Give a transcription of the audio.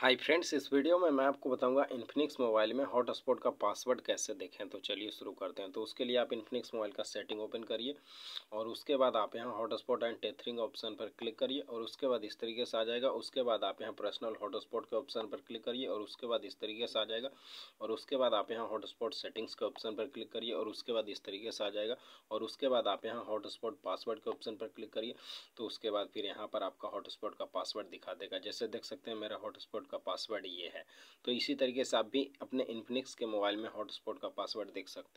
hi friends इस video में मैं आपको बताऊंगा इन्फिनिक्स मोबाइल में हॉटस्पॉट का पासवर्ड कैसे देखें तो चलिए शुरू करते हैं तो उसके लिए आप इन्फिनिक्स मोबाइल का सेटिंग ओपन करिए और उसके बाद आप यहाँ हॉटस्पॉट एंड टेथरिंग ऑप्शन पर क्लिक करिए और उसके बाद इस तरीके से आ जाएगा उसके बाद आप यहाँ पर्सनल हॉटस्पॉट के ऑप्शन पर क्लिक करिए और उसके बाद इस तरीके से आ जाएगा और उसके बाद आप यहाँ हॉटस्पॉट सेटिंग्स के ऑप्शन पर क्लिक करिए और उसके बाद इस तरीके से आ जाएगा और उसके बाद आप यहाँ हॉटस्पॉट पासवर्ड के ऑप्शन पर क्लिक करिए तो उसके बाद फिर यहाँ पर आपका हॉटस्पॉट का पासवर्ड दिखा देगा जैसे देख सकते हैं मेरा हॉटस्पॉट हॉटस्पॉट का पासवर्ड ये है तो इसी तरीके से आप भी अपने इन्फिनिक्स के मोबाइल में हॉटस्पॉट का पासवर्ड देख सकते हैं